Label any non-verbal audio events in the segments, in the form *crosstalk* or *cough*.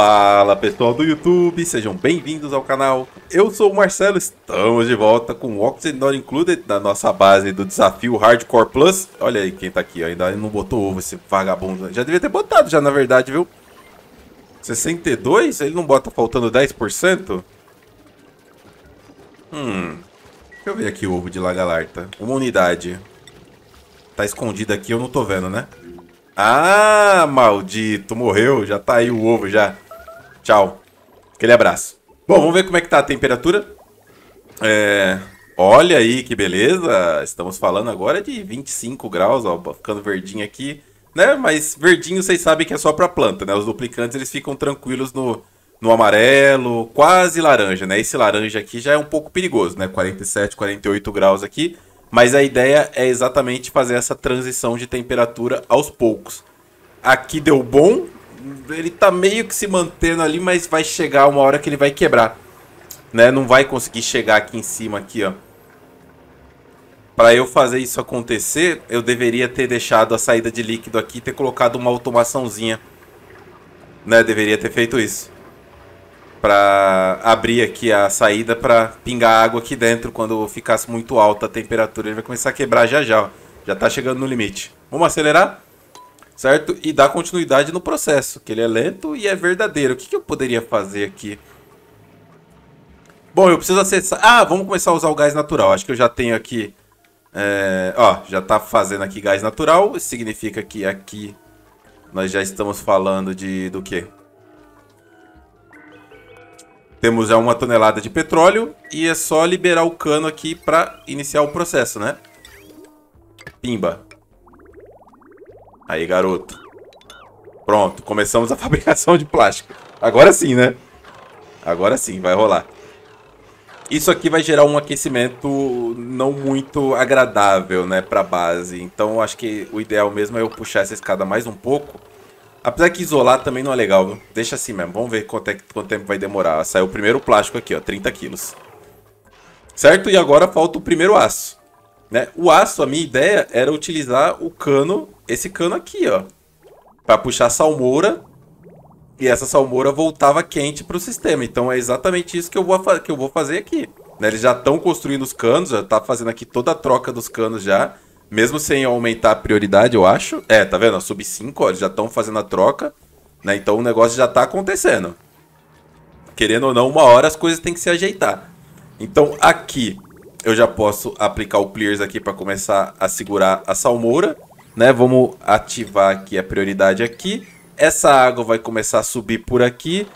Fala pessoal do YouTube, sejam bem-vindos ao canal. Eu sou o Marcelo, estamos de volta com Oxygen Not Included na nossa base do desafio Hardcore Plus. Olha aí quem tá aqui, ó. ainda não botou ovo esse vagabundo. Já devia ter botado já na verdade, viu? 62? Ele não bota faltando 10%? Hum, deixa eu ver aqui o ovo de lagalarta. Uma unidade. Tá escondido aqui, eu não tô vendo, né? Ah, maldito, morreu. Já tá aí o ovo já. Tchau. Aquele abraço. Bom, vamos ver como é que tá a temperatura. É... Olha aí que beleza. Estamos falando agora de 25 graus, ó, ficando verdinho aqui, né? Mas verdinho vocês sabem que é só para planta, né? Os duplicantes eles ficam tranquilos no no amarelo, quase laranja, né? Esse laranja aqui já é um pouco perigoso, né? 47, 48 graus aqui. Mas a ideia é exatamente fazer essa transição de temperatura aos poucos. Aqui deu bom, ele tá meio que se mantendo ali, mas vai chegar uma hora que ele vai quebrar. Né? Não vai conseguir chegar aqui em cima, aqui, ó. Para eu fazer isso acontecer, eu deveria ter deixado a saída de líquido aqui e ter colocado uma automaçãozinha. Né? Deveria ter feito isso. Para abrir aqui a saída para pingar água aqui dentro quando ficasse muito alta a temperatura. Ele vai começar a quebrar já já, ó. Já tá chegando no limite. Vamos acelerar? certo? E dá continuidade no processo, que ele é lento e é verdadeiro. O que, que eu poderia fazer aqui? Bom, eu preciso acessar... Ah, vamos começar a usar o gás natural. Acho que eu já tenho aqui... É... Ó, já tá fazendo aqui gás natural. Isso significa que aqui nós já estamos falando de... do quê? Temos já uma tonelada de petróleo e é só liberar o cano aqui para iniciar o processo, né? Pimba. Aí, garoto. Pronto, começamos a *laughs* fabricação de plástico. Agora sim, né? Agora sim, vai rolar. Isso aqui vai gerar um aquecimento não muito agradável, né, pra base. Então, acho que o ideal mesmo é eu puxar essa escada mais um pouco. Apesar que isolar também não é legal, viu? Deixa assim mesmo. Vamos ver quanto, é, quanto tempo vai demorar. Saiu o primeiro plástico aqui, ó, 30 quilos. Certo? E agora falta o primeiro aço. Né? O aço, a minha ideia era utilizar o cano, esse cano aqui, ó. Pra puxar salmoura. E essa salmoura voltava quente pro sistema. Então é exatamente isso que eu vou, que eu vou fazer aqui. Né? Eles já estão construindo os canos, já tá fazendo aqui toda a troca dos canos já. Mesmo sem aumentar a prioridade, eu acho. É, tá vendo? Sub 5, ó, eles já estão fazendo a troca. Né? Então o negócio já tá acontecendo. Querendo ou não, uma hora as coisas têm que se ajeitar. Então aqui eu já posso aplicar o Clears aqui para começar a segurar a salmoura, né? Vamos ativar aqui a prioridade aqui. Essa água vai começar a subir por aqui.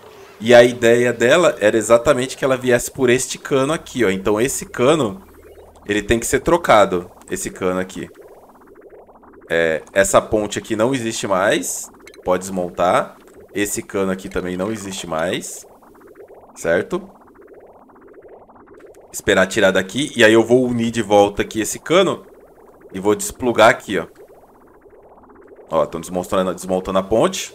E a ideia dela era exatamente que ela viesse por este cano aqui, ó. Então esse cano, ele tem que ser trocado. Esse cano aqui. É, essa ponte aqui não existe mais. Pode desmontar. Esse cano aqui também não existe mais. Certo? Esperar tirar daqui. E aí eu vou unir de volta aqui esse cano. E vou desplugar aqui, ó. Ó, estão desmontando, desmontando a ponte.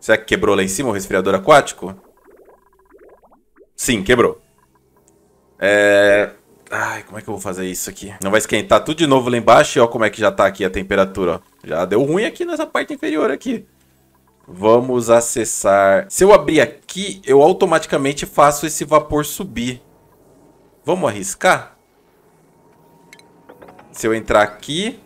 Será que quebrou lá em cima o resfriador aquático? Sim, quebrou. É... Ai, como é que eu vou fazer isso aqui? Não vai esquentar tudo de novo lá embaixo. E ó como é que já tá aqui a temperatura. Ó. Já deu ruim aqui nessa parte inferior aqui. Vamos acessar... Se eu abrir aqui, eu automaticamente faço esse vapor subir. Vamos arriscar? Se eu entrar aqui...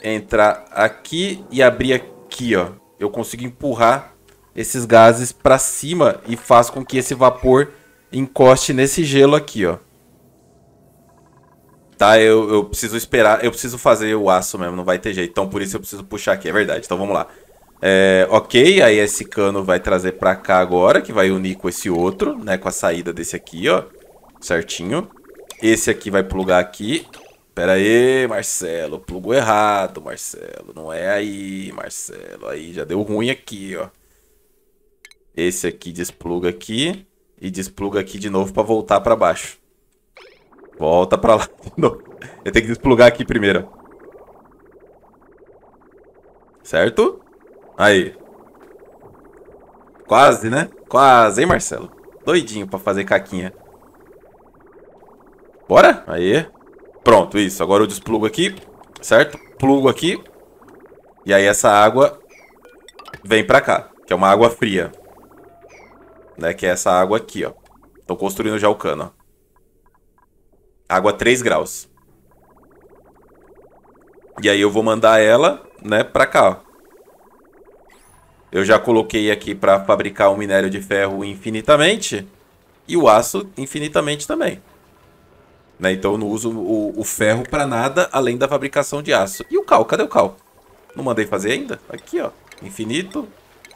Entrar aqui e abrir aqui, ó. Eu consigo empurrar esses gases para cima e faz com que esse vapor encoste nesse gelo aqui, ó. Tá, eu, eu preciso esperar, eu preciso fazer o aço mesmo, não vai ter jeito. Então por isso eu preciso puxar aqui, é verdade. Então vamos lá. É, ok, aí esse cano vai trazer pra cá agora, que vai unir com esse outro, né? Com a saída desse aqui, ó. Certinho. Esse aqui vai plugar aqui. Pera aí, Marcelo. Plugou errado, Marcelo. Não é aí, Marcelo. Aí já deu ruim aqui, ó. Esse aqui despluga aqui. E despluga aqui de novo pra voltar pra baixo. Volta pra lá de novo. Eu tenho que desplugar aqui primeiro. Certo? Aí. Quase, né? Quase, hein, Marcelo? Doidinho pra fazer caquinha. Bora? Aí. Pronto, isso. Agora eu desplugo aqui, certo? Plugo aqui. E aí essa água vem pra cá, que é uma água fria. Né? Que é essa água aqui, ó. Tô construindo já o cano, ó. Água 3 graus. E aí eu vou mandar ela, né, pra cá, ó. Eu já coloquei aqui para fabricar o minério de ferro infinitamente e o aço infinitamente também. Né? Então eu não uso o, o ferro para nada além da fabricação de aço. E o cal? Cadê o cal? Não mandei fazer ainda? Aqui, ó. Infinito,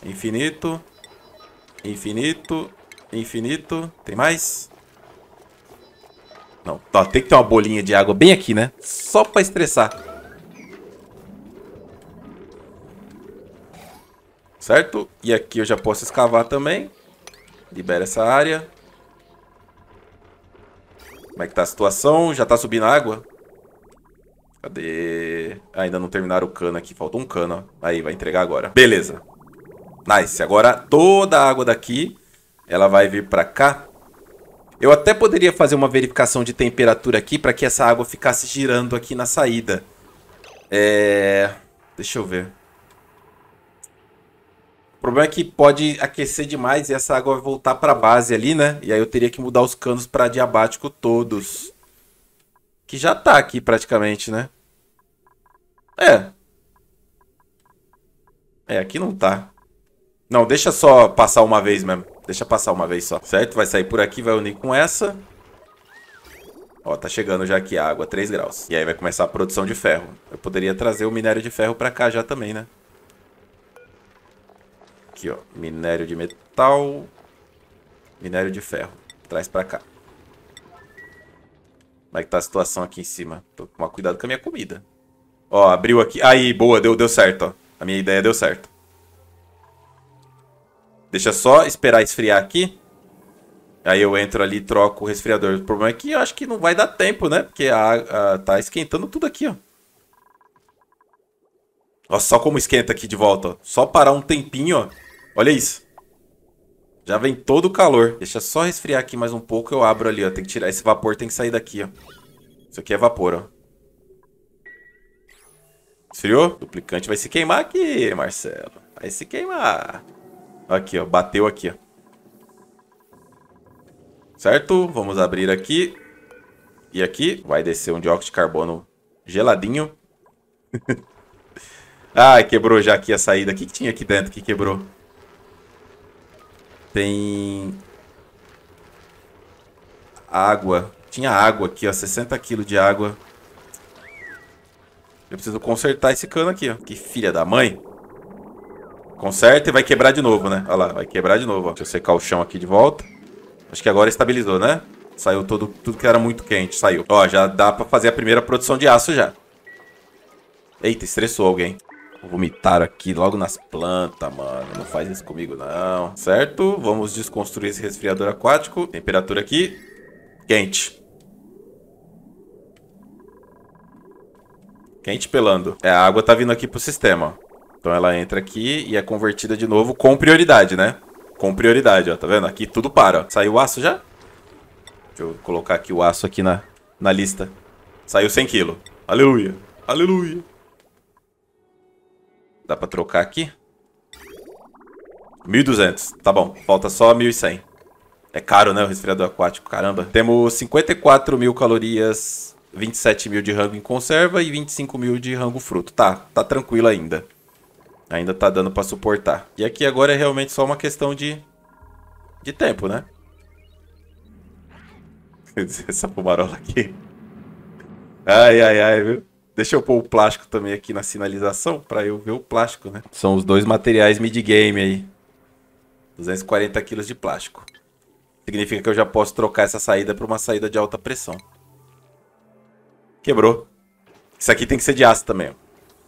infinito, infinito, infinito. Tem mais? Não. tem que ter uma bolinha de água bem aqui, né? Só para estressar. certo? E aqui eu já posso escavar também. Libera essa área. Como é que tá a situação? Já tá subindo água? Cadê? Ainda não terminaram o cano aqui. Faltou um cano, ó. Aí, vai entregar agora. Beleza. Nice. Agora toda a água daqui, ela vai vir pra cá. Eu até poderia fazer uma verificação de temperatura aqui para que essa água ficasse girando aqui na saída. É... Deixa eu ver. O problema é que pode aquecer demais e essa água vai voltar para a base ali, né? E aí eu teria que mudar os canos para diabático todos. Que já tá aqui praticamente, né? É. É, aqui não tá. Não, deixa só passar uma vez mesmo. Deixa passar uma vez só, certo? Vai sair por aqui, vai unir com essa. Ó, tá chegando já aqui a água, 3 graus. E aí vai começar a produção de ferro. Eu poderia trazer o minério de ferro pra cá já também, né? Aqui, ó. Minério de metal. Minério de ferro. Traz pra cá. Como é que tá a situação aqui em cima? Tô com cuidado com a minha comida. Ó, abriu aqui. Aí, boa. Deu, deu certo, ó. A minha ideia deu certo. Deixa só esperar esfriar aqui. Aí eu entro ali e troco o resfriador. O problema é que eu acho que não vai dar tempo, né? Porque a, a, ah, tá esquentando tudo aqui, ó. Ó, só como esquenta aqui de volta, ó. Só parar um tempinho, ó. Olha isso. Já vem todo o calor. Deixa só resfriar aqui mais um pouco. Eu abro ali, ó. Tem que tirar. Esse vapor tem que sair daqui, ó. Isso aqui é vapor, ó. Esfriou? Duplicante vai se queimar aqui, Marcelo. Vai se queimar. Aqui, ó. Bateu aqui, ó. Certo? Vamos abrir aqui. E aqui vai descer um dióxido de carbono geladinho. *laughs* Ai, quebrou já aqui a saída. O que, que tinha aqui dentro que quebrou? Tem água. Tinha água aqui, ó. 60 kg de água. Eu preciso consertar esse cano aqui, ó. Que filha da mãe. Conserta e vai quebrar de novo, né? Olha lá, vai quebrar de novo, ó. Deixa eu secar o chão aqui de volta. Acho que agora estabilizou, né? Saiu todo, tudo que era muito quente, saiu. Ó, já dá pra fazer a primeira produção de aço já. Eita, estressou alguém vomitar aqui logo nas plantas, mano. Não faz isso comigo, não. Certo? Vamos desconstruir esse resfriador aquático. Temperatura aqui. Quente. Quente pelando. É, a água tá vindo aqui pro sistema. Então ela entra aqui e é convertida de novo com prioridade, né? Com prioridade, ó. Tá vendo? Aqui tudo para, ó. Saiu o aço já? Deixa eu colocar aqui o aço aqui na, na lista. Saiu 100 kg. Aleluia. Aleluia. Dá pra trocar aqui? 1.200. Tá bom. Falta só 1.100. É caro, né? O resfriador aquático. Caramba. Temos 54 mil calorias, 27 mil de rango em conserva e 25 mil de rango fruto. Tá. Tá tranquilo ainda. Ainda tá dando pra suportar. E aqui agora é realmente só uma questão de... De tempo, né? *laughs* Essa fumarola aqui. Ai, ai, ai, viu? Deixa eu pôr o plástico também aqui na sinalização para eu ver o plástico, né? São os dois materiais mid-game aí. 240 quilos de plástico. Significa que eu já posso trocar essa saída para uma saída de alta pressão. Quebrou. Isso aqui tem que ser de aço também,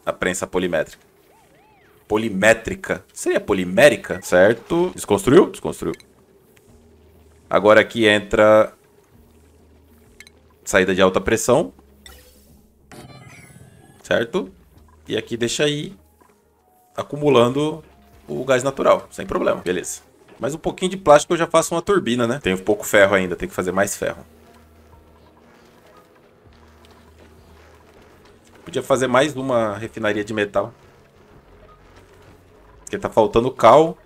A prensa polimétrica. Polimétrica. Seria polimérica, certo? Desconstruiu? Desconstruiu. Agora aqui entra... Saída de alta pressão certo? E aqui deixa aí acumulando o gás natural, sem problema, beleza. Mas um pouquinho de plástico eu já faço uma turbina, né? Tenho pouco ferro ainda, tem que fazer mais ferro. Podia fazer mais uma refinaria de metal. Porque tá faltando cal.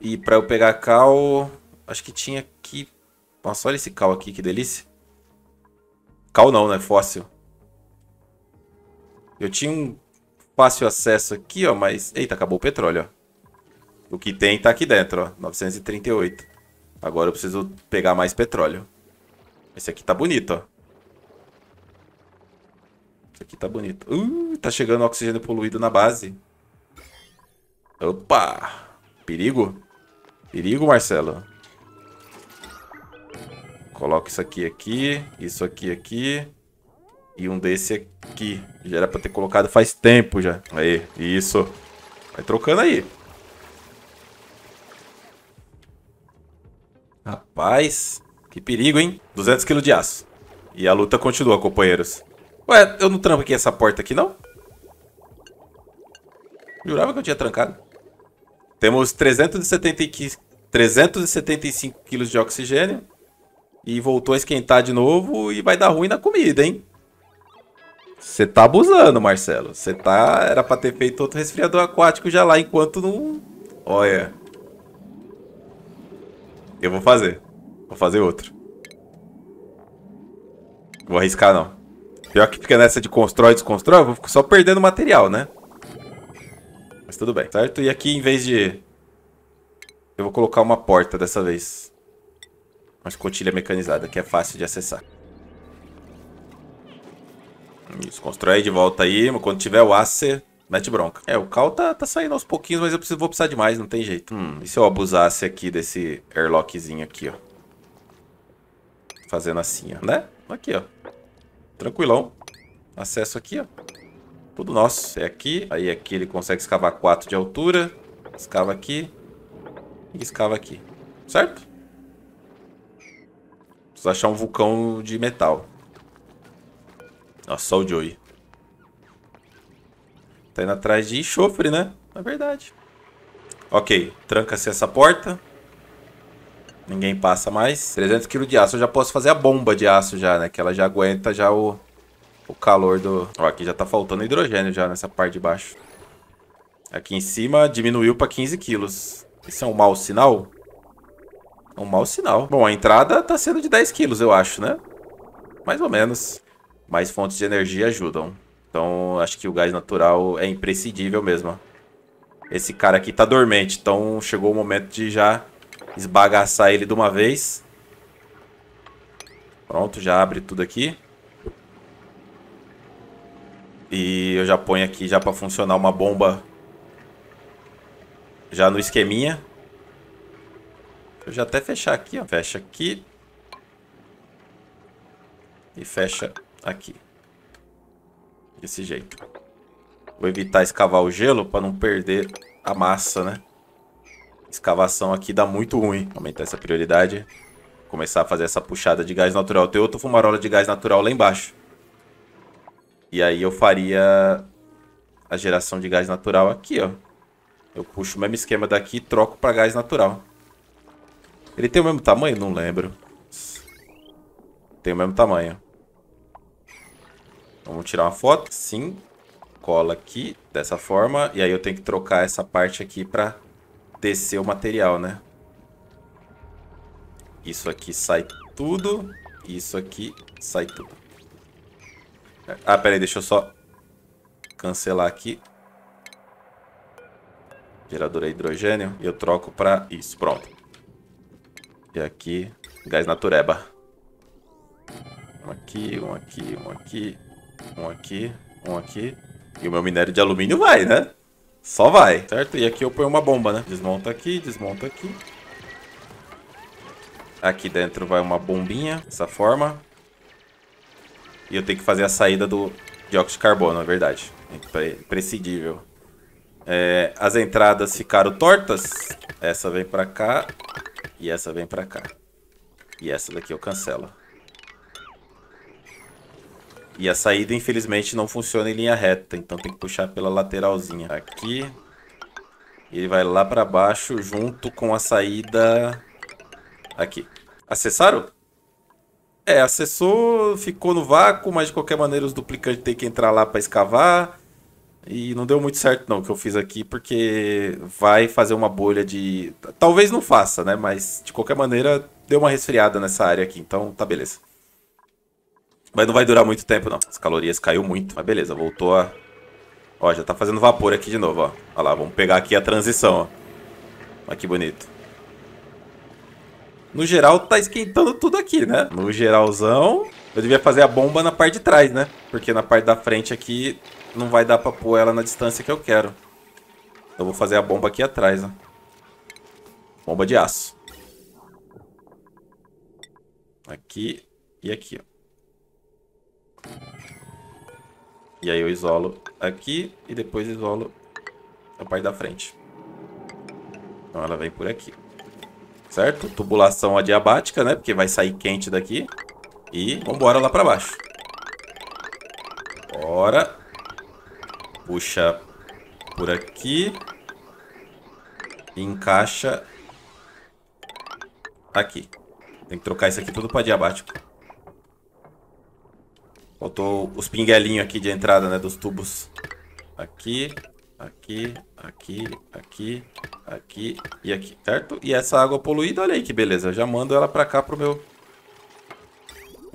E pra eu pegar cal, acho que tinha que... Nossa, olha esse cal aqui, que delícia. Cal não, né? Fóssil. Eu tinha um fácil acesso aqui, ó, mas... Eita, acabou o petróleo, ó. O que tem tá aqui dentro, ó. 938. Agora eu preciso pegar mais petróleo. Esse aqui tá bonito, ó. Esse aqui tá bonito. Uh, tá chegando oxigênio poluído na base. Opa! Perigo? Perigo, Marcelo. Coloca isso aqui aqui. Isso aqui aqui. E um desse aqui. Já era pra ter colocado faz tempo já. Aí, isso. Vai trocando aí. Rapaz, que perigo, hein? 200 quilos de aço. E a luta continua, companheiros. Ué, eu não tranquei essa porta aqui, não? Jurava que eu tinha trancado. Temos 375, 375 quilos de oxigênio. E voltou a esquentar de novo e vai dar ruim na comida, hein? Você tá abusando, Marcelo. Você tá. Era pra ter feito outro resfriador aquático já lá, enquanto não. Olha. Eu vou fazer. Vou fazer outro. Vou arriscar, não. Pior que fica nessa de constrói e desconstrói, eu vou só perdendo material, né? Mas tudo bem, certo? E aqui, em vez de... Eu vou colocar uma porta dessa vez. Uma escotilha mecanizada, que é fácil de acessar. Isso, constrói de volta aí. Quando tiver o Acer, mete bronca. É, o Cal tá, tá saindo aos pouquinhos, mas eu preciso, vou precisar de mais, não tem jeito. Hum, e se eu abusasse aqui desse airlockzinho aqui, ó? Fazendo assim, ó, né? Aqui, ó. Tranquilão. Acesso aqui, ó. Tudo nosso. É aqui. Aí aqui ele consegue escavar 4 de altura. Escava aqui. E escava aqui. Certo? Preciso achar um vulcão de metal. Nossa, só o Joey. Tá indo atrás de enxofre, né? Na é verdade. Ok, tranca-se essa porta. Ninguém passa mais. 300 kg de aço. Eu já posso fazer a bomba de aço já, né? Que ela já aguenta já o, o calor do... Ó, aqui já tá faltando hidrogênio já nessa parte de baixo. Aqui em cima diminuiu pra 15 quilos. Isso é um mau sinal? É um mau sinal. Bom, a entrada tá sendo de 10 quilos, eu acho, né? Mais ou menos. Mais fontes de energia ajudam. Então, acho que o gás natural é imprescindível mesmo. Esse cara aqui tá dormente, então chegou o momento de já esbagaçar ele de uma vez. Pronto, já abre tudo aqui. E eu já ponho aqui já para funcionar uma bomba já no esqueminha. Eu já até fechar aqui, ó. Fecha aqui. E fecha Aqui. Desse jeito. Vou evitar escavar o gelo para não perder a massa, né? Escavação aqui dá muito ruim. Aumentar essa prioridade. Começar a fazer essa puxada de gás natural. Tem outra fumarola de gás natural lá embaixo. E aí eu faria a geração de gás natural aqui, ó. Eu puxo o mesmo esquema daqui e troco para gás natural. Ele tem o mesmo tamanho? Não lembro. Tem o mesmo tamanho. Então, vamos tirar uma foto. Sim. Cola aqui, dessa forma. E aí eu tenho que trocar essa parte aqui para descer o material, né? Isso aqui sai tudo. Isso aqui sai tudo. Ah, peraí, deixa eu só cancelar aqui. Gerador é hidrogênio. E eu troco para isso, pronto. E aqui, gás natureba. Um aqui, um aqui, um aqui. Um aqui, um aqui. E o meu minério de alumínio vai, né? Só vai, certo? E aqui eu ponho uma bomba, né? Desmonta aqui, desmonta aqui. Aqui dentro vai uma bombinha, dessa forma. E eu tenho que fazer a saída do dióxido de carbono, é verdade. Imprescindível. É, as entradas ficaram tortas. Essa vem pra cá. E essa vem pra cá. E essa daqui eu cancelo. E a saída, infelizmente, não funciona em linha reta, então tem que puxar pela lateralzinha. Aqui. Ele vai lá para baixo junto com a saída aqui. Acessaram? É, acessou, ficou no vácuo, mas de qualquer maneira os duplicantes têm que entrar lá para escavar. E não deu muito certo não o que eu fiz aqui, porque vai fazer uma bolha de... Talvez não faça, né? Mas de qualquer maneira deu uma resfriada nessa área aqui, então tá beleza. Mas não vai durar muito tempo, não. As calorias caiu muito. Mas beleza, voltou a... Ó, já tá fazendo vapor aqui de novo, ó. Olha lá, vamos pegar aqui a transição, ó. Olha que bonito. No geral, tá esquentando tudo aqui, né? No geralzão, eu devia fazer a bomba na parte de trás, né? Porque na parte da frente aqui não vai dar pra pôr ela na distância que eu quero. Eu vou fazer a bomba aqui atrás, ó. Bomba de aço. Aqui e aqui, ó. E aí eu isolo aqui e depois isolo a parte da frente. Então ela vem por aqui. Certo? Tubulação adiabática, né? Porque vai sair quente daqui. E vambora lá pra baixo. Bora. Puxa por aqui. E encaixa aqui. Tem que trocar isso aqui tudo pra adiabático. Faltou os pinguelinhos aqui de entrada, né? Dos tubos. Aqui, aqui, aqui, aqui, aqui e aqui, certo? E essa água poluída, olha aí que beleza. Eu já mando ela pra cá pro meu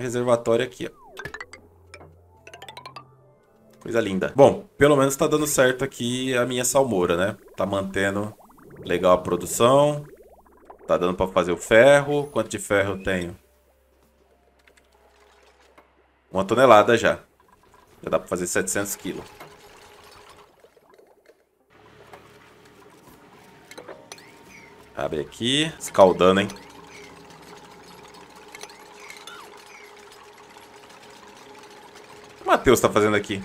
reservatório aqui, ó. Coisa linda. Bom, pelo menos tá dando certo aqui a minha salmoura, né? Tá mantendo legal a produção. Tá dando pra fazer o ferro. Quanto de ferro eu tenho? Uma tonelada já. Já dá pra fazer 700 quilos. Abre aqui. Escaldando, hein? O Matheus tá fazendo aqui?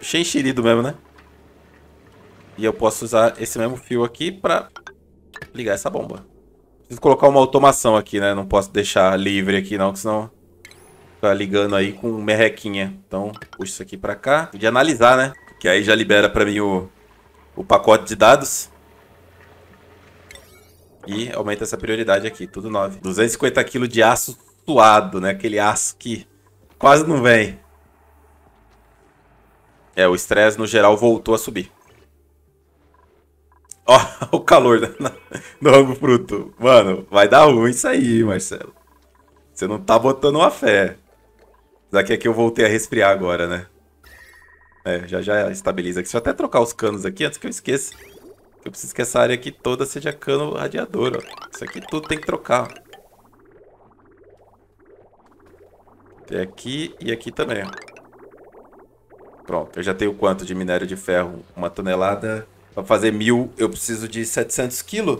Cheio é enxerido mesmo, né? E eu posso usar esse mesmo fio aqui pra ligar essa bomba. Preciso colocar uma automação aqui, né? Não posso deixar livre aqui não, porque senão tá ligando aí com merrequinha. Então, puxa isso aqui pra cá. Podia analisar, né? Que aí já libera pra mim o, o pacote de dados. E aumenta essa prioridade aqui, tudo 9. 250 kg de aço suado, né? Aquele aço que quase não vem. É, o estresse no geral voltou a subir. Ó, *laughs* o calor do rango fruto. Mano, vai dar ruim isso aí, Marcelo. Você não tá botando uma fé. Apesar que aqui eu voltei a resfriar agora, né? É, já já estabiliza aqui. Deixa eu até trocar os canos aqui antes que eu esqueça. Eu preciso que essa área aqui toda seja cano radiador, ó. Isso aqui tudo tem que trocar, ó. Tem aqui e aqui também, ó. Pronto, eu já tenho quanto de minério de ferro? Uma tonelada para fazer mil, eu preciso de 700 quilos.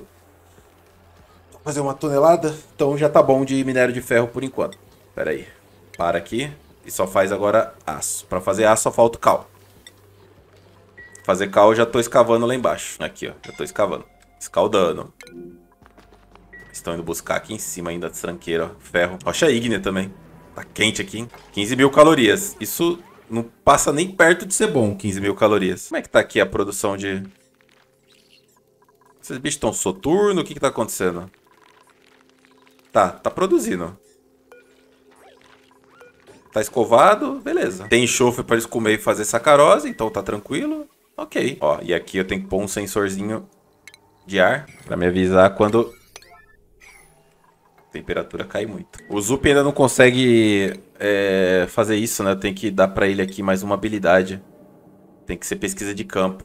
Vou fazer uma tonelada. Então já tá bom de minério de ferro por enquanto. Pera aí. Para aqui. E só faz agora aço. Para fazer aço só falta cal. Fazer cal eu já tô escavando lá embaixo. Aqui, ó. Já tô escavando. Escaldando. Estão indo buscar aqui em cima ainda tranqueira, ó. Ferro. Rocha ígnea também. Tá quente aqui, hein? 15 mil calorias. Isso não passa nem perto de ser bom, 15 mil calorias. Como é que tá aqui a produção de esses bichos estão soturno? O que, que tá acontecendo? Tá, tá produzindo. Tá escovado, beleza. Tem enxofre para eles comer e fazer sacarose, então tá tranquilo. Ok. Ó, e aqui eu tenho que pôr um sensorzinho de ar para me avisar quando a temperatura cai muito. O Zup ainda não consegue é, fazer isso, né? Tem que dar para ele aqui mais uma habilidade. Tem que ser pesquisa de campo.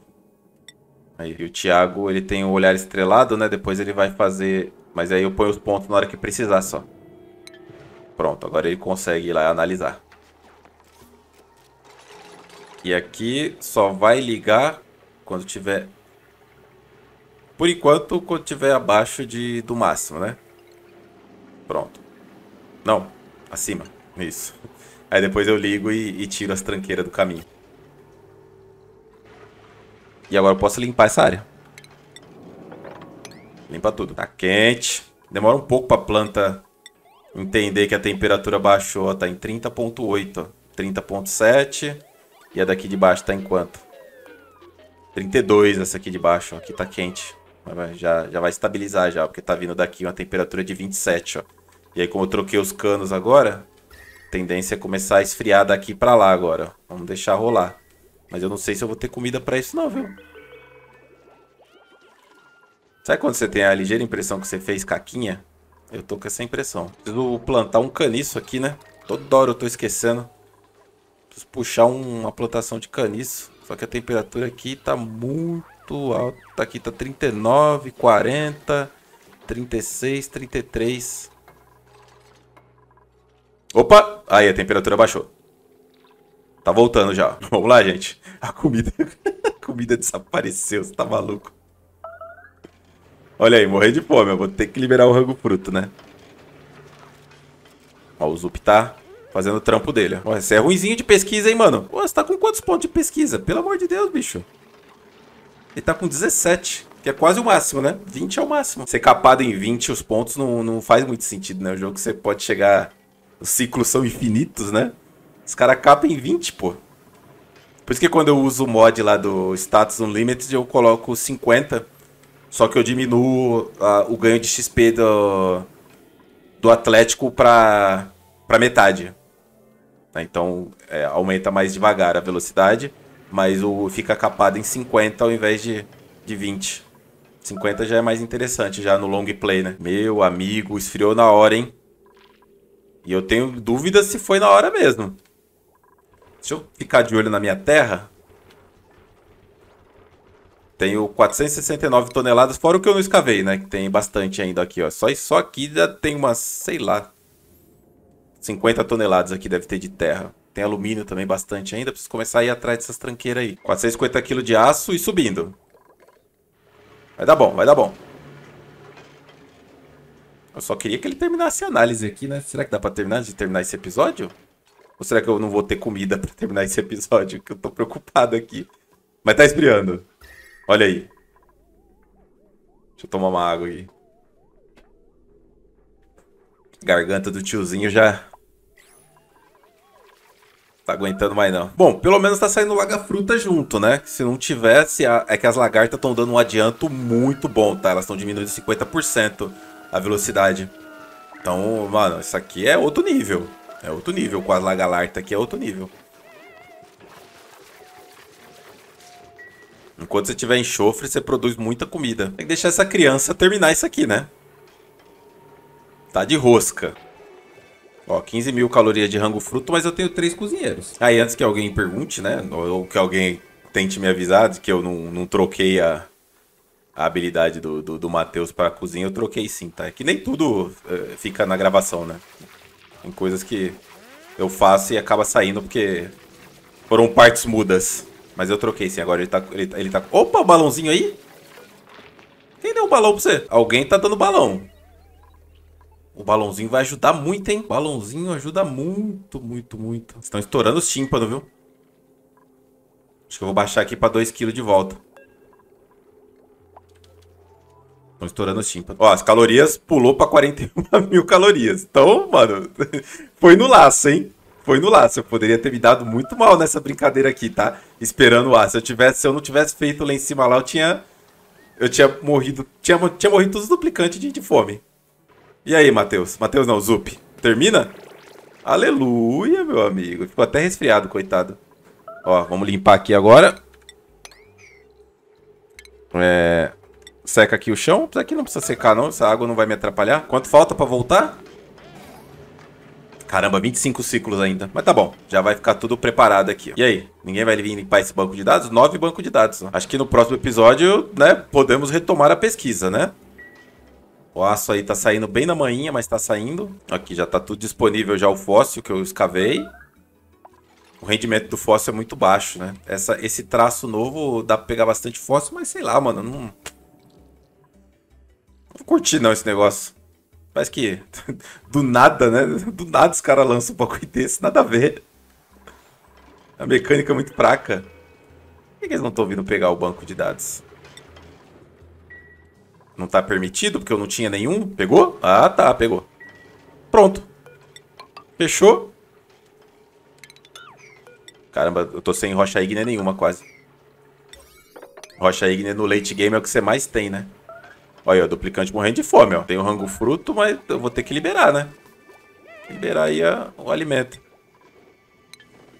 Aí, e o Thiago, ele tem o olhar estrelado, né? Depois ele vai fazer... Mas aí eu ponho os pontos na hora que precisar só. Pronto, agora ele consegue ir lá analisar. E aqui só vai ligar quando tiver... Por enquanto, quando tiver abaixo de, do máximo, né? Pronto. Não, acima. Isso. Aí depois eu ligo e, e tiro as tranqueiras do caminho. E agora eu posso limpar essa área. Limpa tudo. Tá quente. Demora um pouco pra planta entender que a temperatura baixou. Ó, tá em 30.8, 30.7. E a daqui de baixo tá em quanto? 32 essa aqui de baixo. Ó. Aqui tá quente. Já, já vai estabilizar já, porque tá vindo daqui uma temperatura de 27, ó. E aí como eu troquei os canos agora, a tendência é começar a esfriar daqui pra lá agora. Ó. Vamos deixar rolar. Mas eu não sei se eu vou ter comida pra isso não, viu? Sabe quando você tem a ligeira impressão que você fez caquinha? Eu tô com essa impressão. Preciso plantar um caniço aqui, né? Toda hora eu tô esquecendo. Preciso puxar um, uma plantação de caniço. Só que a temperatura aqui tá muito alta. Aqui tá 39, 40, 36, 33. Opa! Aí a temperatura baixou. Tá voltando já. *laughs* Vamos lá, gente. A comida. *laughs* A comida desapareceu, você tá maluco. Olha aí, morrer de fome. Eu vou ter que liberar o rango fruto, né? Ó, o Zup tá fazendo o trampo dele. Ó, você é ruimzinho de pesquisa, hein, mano? Pô, você tá com quantos pontos de pesquisa? Pelo amor de Deus, bicho. Ele tá com 17, que é quase o máximo, né? 20 é o máximo. Ser capado em 20 os pontos não, não faz muito sentido, né? O jogo que você pode chegar... Os ciclos são infinitos, né? Os caras capam em 20, pô. Por isso que quando eu uso o mod lá do Status Unlimited, eu coloco 50. Só que eu diminuo a, ah, o ganho de XP do, do Atlético pra, pra metade. Tá, então é, aumenta mais devagar a velocidade, mas o fica capado em 50 ao invés de, de 20. 50 já é mais interessante, já no long play, né? Meu amigo, esfriou na hora, hein? E eu tenho dúvida se foi na hora mesmo. Deixa eu ficar de olho na minha terra. Tenho 469 toneladas, fora o que eu não escavei, né? Que tem bastante ainda aqui, ó. Só, só aqui já tem umas, sei lá, 50 toneladas aqui deve ter de terra. Tem alumínio também bastante ainda. Preciso começar a ir atrás dessas tranqueiras aí. 450 kg de aço e subindo. Vai dar bom, vai dar bom. Eu só queria que ele terminasse a análise aqui, né? Será que dá pra terminar de terminar esse episódio? Ou será que eu não vou ter comida para terminar esse episódio? Que eu tô preocupado aqui. Mas tá esfriando. Olha aí. Deixa eu tomar uma água aqui. Garganta do tiozinho já... Tá aguentando mais não. Bom, pelo menos tá saindo laga-fruta junto, né? Se não tivesse, é que as lagartas estão dando um adianto muito bom, tá? Elas estão diminuindo 50% a velocidade. Então, mano, isso aqui é outro nível. É outro nível, com a Lagalarta aqui é outro nível. Enquanto você tiver enxofre, você produz muita comida. Tem que deixar essa criança terminar isso aqui, né? Tá de rosca. Ó, 15 mil calorias de rango fruto, mas eu tenho três cozinheiros. Aí, antes que alguém pergunte, né? Ou que alguém tente me avisar de que eu não, não troquei a, a habilidade do, do, do Matheus pra cozinha, eu troquei sim, tá? É que nem tudo uh, fica na gravação, né? Tem coisas que eu faço e acaba saindo porque foram partes mudas. Mas eu troquei sim, agora ele tá, ele, ele tá... Opa, balãozinho aí? Quem deu um balão pra você? Alguém tá dando balão. O balãozinho vai ajudar muito, hein? O balãozinho ajuda muito, muito, muito. Estão estourando os tímpanos, viu? Acho que eu vou baixar aqui pra 2kg de volta. Estão estourando os tímpanos. Ó, as calorias pulou pra 41 mil calorias. Então, mano, *laughs* foi no laço, hein? Foi no laço. Eu poderia ter me dado muito mal nessa brincadeira aqui, tá? Esperando o ar. Se eu, tivesse, se eu não tivesse feito lá em cima lá, eu tinha. Eu tinha morrido. Tinha, tinha morrido todos os duplicantes de, de fome. E aí, Matheus? Matheus não, Zup. Termina? Aleluia, meu amigo. Ficou até resfriado, coitado. Ó, vamos limpar aqui agora. É, Seca aqui o chão. Isso aqui não precisa secar, não. Essa água não vai me atrapalhar. Quanto falta pra voltar? Caramba, 25 ciclos ainda. Mas tá bom, já vai ficar tudo preparado aqui. E aí? Ninguém vai vir limpar esse banco de dados? Nove banco de dados. Acho que no próximo episódio, né, podemos retomar a pesquisa, né? O aço aí tá saindo bem na manhinha, mas tá saindo. Aqui já tá tudo disponível já o fóssil que eu escavei. O rendimento do fóssil é muito baixo, né? Essa, esse traço novo dá pra pegar bastante fóssil, mas sei lá, mano, não não curti não esse negócio. Parece que *laughs* do nada, né? Do nada os caras lançam um bagulho desse, nada a ver. A mecânica é muito fraca. Por que, eles não estão vindo pegar o banco de dados? Não está permitido, porque eu não tinha nenhum. Pegou? Ah, tá, pegou. Pronto. Fechou. Caramba, eu tô sem rocha ígnea nenhuma, quase. Rocha ígnea no late game é o que você mais tem, né? Olha o duplicante morrendo de fome, ó. Tem o rango fruto, mas eu vou ter que liberar, né? Liberar aí a, o alimento.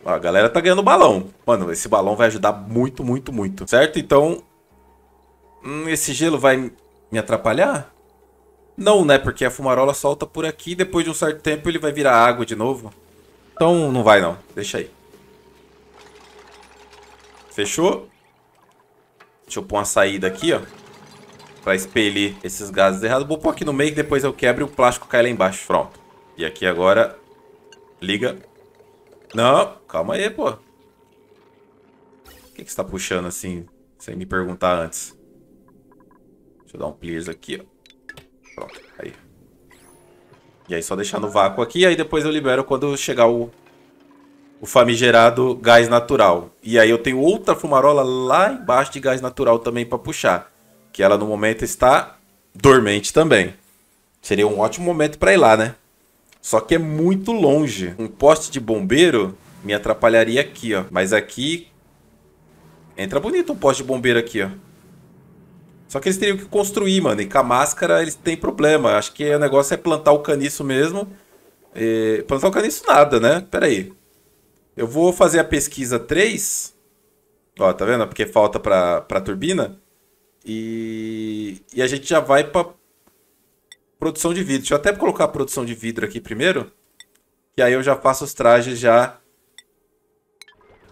Ó, a galera tá ganhando balão. Mano, esse balão vai ajudar muito, muito, muito. Certo? Então... Hum, esse gelo vai me atrapalhar? Não, né? Porque a fumarola solta por aqui e depois de um certo tempo ele vai virar água de novo. Então não vai não. Deixa aí. Fechou? Deixa eu pôr uma saída aqui, ó pra expelir esses gases errados. Vou pôr aqui no meio que depois eu quebro e o plástico cai lá embaixo. Pronto. E aqui agora, liga. Não, calma aí, pô. Por que, que você tá puxando assim, sem me perguntar antes? Deixa eu dar um clears aqui, ó. Pronto, aí. E aí só deixar no vácuo aqui, aí depois eu libero quando chegar o, o famigerado gás natural. E aí eu tenho outra fumarola lá embaixo de gás natural também para puxar que ela no momento está dormente também. Seria um ótimo momento para ir lá, né? Só que é muito longe. Um poste de bombeiro me atrapalharia aqui, ó. Mas aqui... Entra bonito um poste de bombeiro aqui, ó. Só que eles teriam que construir, mano. E com a máscara eles têm problema. Acho que o negócio é plantar o caniço mesmo. E... É, plantar o caniço nada, né? Pera aí. Eu vou fazer a pesquisa 3. Ó, tá vendo? Porque falta pra, pra turbina. E, e a gente já vai para produção de vidro. Deixa eu até colocar a produção de vidro aqui primeiro. Que aí eu já faço os trajes já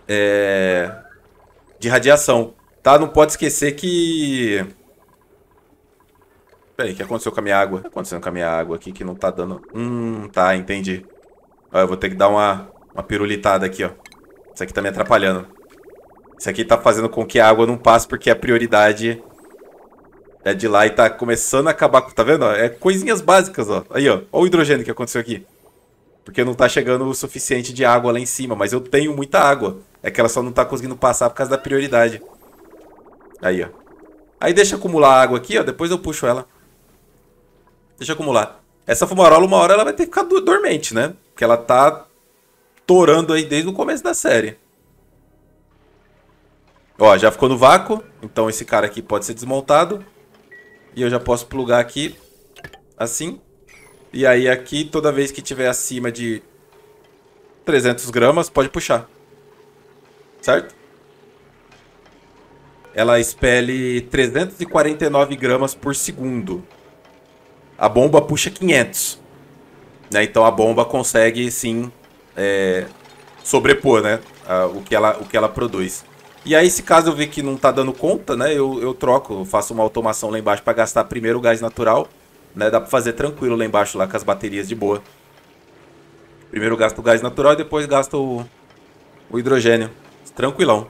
é, de radiação. Tá? Não pode esquecer que... Peraí, o que aconteceu com a minha água? O que tá aconteceu com a minha água aqui que não tá dando... Hum, tá, entendi. Ó, eu vou ter que dar uma, uma pirulitada aqui, ó. Isso aqui tá me atrapalhando. Isso aqui tá fazendo com que a água não passe porque a é prioridade é de lá e tá começando a acabar com... Tá vendo? É coisinhas básicas, ó. Aí, ó. Olha o hidrogênio que aconteceu aqui. Porque não tá chegando o suficiente de água lá em cima. Mas eu tenho muita água. É que ela só não tá conseguindo passar por causa da prioridade. Aí, ó. Aí deixa acumular água aqui, ó. Depois eu puxo ela. Deixa acumular. Essa fumarola, uma hora, ela vai ter que ficar dormente, né? Porque ela tá torando aí desde o começo da série. Ó, já ficou no vácuo. Então esse cara aqui pode ser desmontado. E eu já posso plugar aqui, assim. E aí aqui, toda vez que tiver acima de 300 gramas, pode puxar. Certo? Ela expele 349 gramas por segundo. A bomba puxa 500. Né? Então a bomba consegue, sim, é, sobrepor né? o, que ela, o que ela produz. E aí, se caso eu ver que não tá dando conta, né, eu, eu troco, eu faço uma automação lá embaixo para gastar primeiro o gás natural, né, dá para fazer tranquilo lá embaixo lá com as baterias de boa. Primeiro gasto o gás natural e depois gasto o, o hidrogênio. Tranquilão.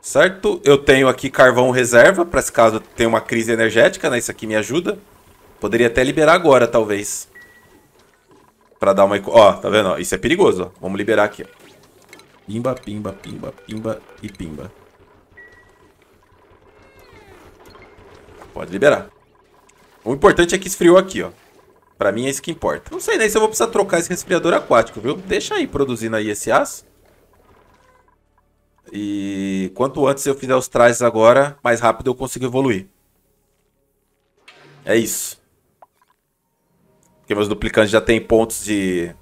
Certo? Eu tenho aqui carvão reserva, para se caso tenha uma crise energética, né? Isso aqui me ajuda. Poderia até liberar agora, talvez. Para dar uma... Ó, tá vendo? Ó, isso é perigoso, ó. Vamos liberar aqui, ó. Pimba, pimba, pimba, pimba e pimba. Pode liberar. O importante é que esfriou aqui, ó. Pra mim é isso que importa. Não sei nem se eu vou precisar trocar esse resfriador aquático, viu? Deixa aí produzindo aí esse aço. E quanto antes eu fizer os trajes agora, mais rápido eu consigo evoluir. É isso. Porque meus duplicantes já têm pontos de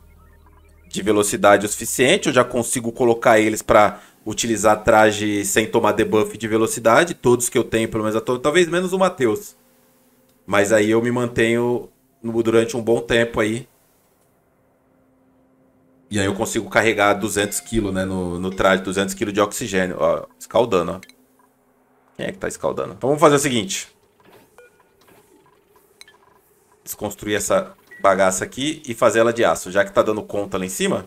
de velocidade o suficiente. Eu já consigo colocar eles para utilizar traje sem tomar debuff de velocidade. Todos que eu tenho, pelo menos, tô... talvez menos o Matheus. Mas aí eu me mantenho no... durante um bom tempo aí. E aí eu consigo carregar 200 kg né, no, no traje, 200 kg de oxigênio. Ó, escaldando, ó. Quem é que tá escaldando? Então vamos fazer o seguinte. Desconstruir essa bagaça aqui e fazer ela de aço, já que tá dando conta lá em cima.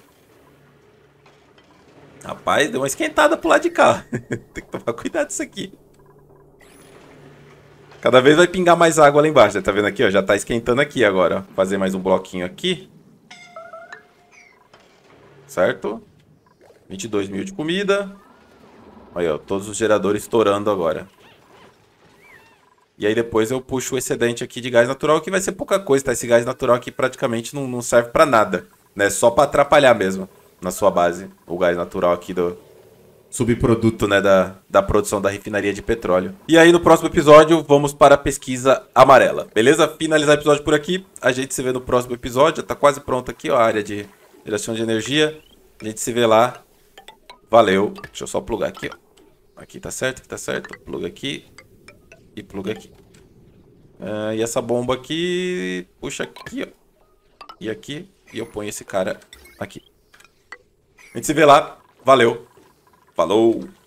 Rapaz, deu uma esquentada pro lado de cá. *laughs* Tem que tomar cuidado disso aqui. Cada vez vai pingar mais água lá embaixo, né? Tá vendo aqui, ó? Já tá esquentando aqui agora, Fazer mais um bloquinho aqui. Certo? 22 mil de comida. Aí, ó. Todos os geradores estourando agora. E aí depois eu puxo o excedente aqui de gás natural, que vai ser pouca coisa, tá? Esse gás natural aqui praticamente não, não serve para nada, né? Só para atrapalhar mesmo na sua base, o gás natural aqui do subproduto, né, da, da produção da refinaria de petróleo. E aí no próximo episódio vamos para a pesquisa amarela. Beleza? Finalizar o episódio por aqui. A gente se vê no próximo episódio. Tá quase pronto aqui, ó, a área de geração de energia. A gente se vê lá. Valeu. Deixa eu só plugar aqui, ó. Aqui tá certo, aqui tá certo. Pluga aqui. E pluga aqui. Ah, e essa bomba aqui... Puxa aqui, ó. E aqui. E eu ponho esse cara aqui. A gente se vê lá. Valeu. Falou.